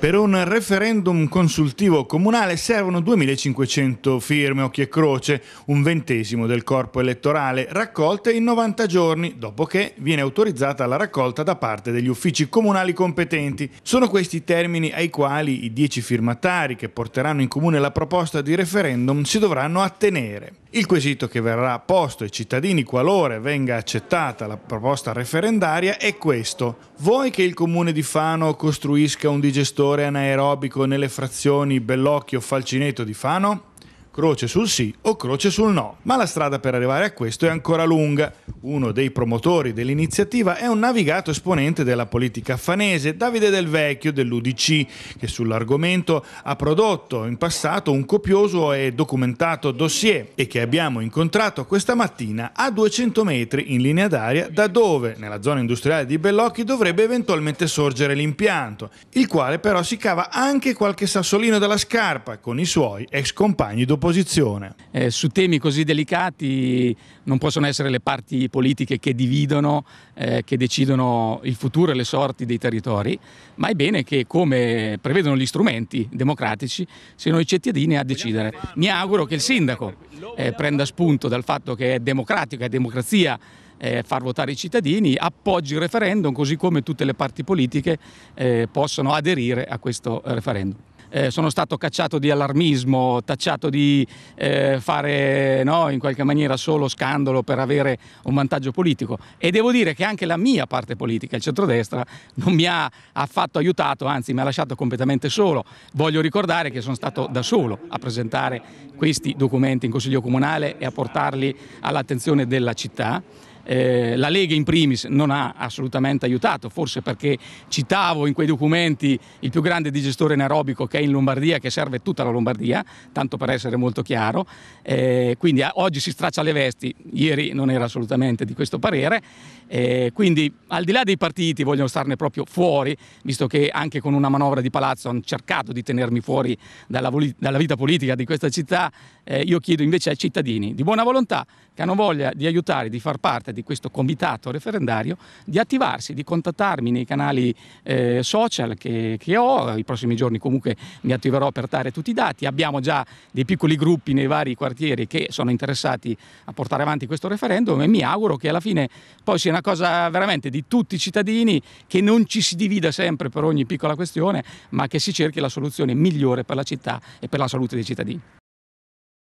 Per un referendum consultivo comunale servono 2.500 firme occhi e croce, un ventesimo del corpo elettorale, raccolte in 90 giorni, dopo che viene autorizzata la raccolta da parte degli uffici comunali competenti. Sono questi i termini ai quali i 10 firmatari che porteranno in comune la proposta di referendum si dovranno attenere. Il quesito che verrà posto ai cittadini qualora venga accettata la proposta referendaria è questo. Vuoi che il comune di Fano costruisca un digestore allenatore anaerobico nelle frazioni Bellocchio Falcineto di Fano? croce sul sì o croce sul no, ma la strada per arrivare a questo è ancora lunga. Uno dei promotori dell'iniziativa è un navigato esponente della politica affanese, Davide Del Vecchio dell'UDC, che sull'argomento ha prodotto in passato un copioso e documentato dossier e che abbiamo incontrato questa mattina a 200 metri in linea d'aria da dove, nella zona industriale di Bellocchi, dovrebbe eventualmente sorgere l'impianto, il quale però si cava anche qualche sassolino dalla scarpa con i suoi ex compagni dopo posizione. Eh, su temi così delicati non possono essere le parti politiche che dividono, eh, che decidono il futuro e le sorti dei territori, ma è bene che, come prevedono gli strumenti democratici, siano i cittadini a decidere. Mi auguro che il sindaco eh, prenda spunto dal fatto che è democratico, è democrazia eh, far votare i cittadini, appoggi il referendum così come tutte le parti politiche eh, possono aderire a questo referendum eh, sono stato cacciato di allarmismo, tacciato di eh, fare no, in qualche maniera solo scandalo per avere un vantaggio politico e devo dire che anche la mia parte politica, il centrodestra, non mi ha affatto aiutato, anzi mi ha lasciato completamente solo. Voglio ricordare che sono stato da solo a presentare questi documenti in Consiglio Comunale e a portarli all'attenzione della città. Eh, la Lega in primis non ha assolutamente aiutato, forse perché citavo in quei documenti il più grande digestore anaerobico che è in Lombardia, che serve tutta la Lombardia, tanto per essere molto chiaro, eh, quindi ah, oggi si straccia le vesti, ieri non era assolutamente di questo parere, eh, quindi al di là dei partiti vogliono starne proprio fuori, visto che anche con una manovra di palazzo hanno cercato di tenermi fuori dalla, dalla vita politica di questa città, eh, io chiedo invece ai cittadini di buona volontà che hanno voglia di aiutare, di far parte parte di questo comitato referendario di attivarsi, di contattarmi nei canali eh, social che, che, ho, i prossimi giorni comunque mi attiverò per dare tutti i dati, abbiamo già dei piccoli gruppi nei vari quartieri che sono interessati a portare avanti questo referendum e mi auguro che alla fine poi sia una cosa veramente di tutti i cittadini, che non ci si divida sempre per ogni piccola questione, ma che si cerchi la soluzione migliore per la città e per la salute dei cittadini.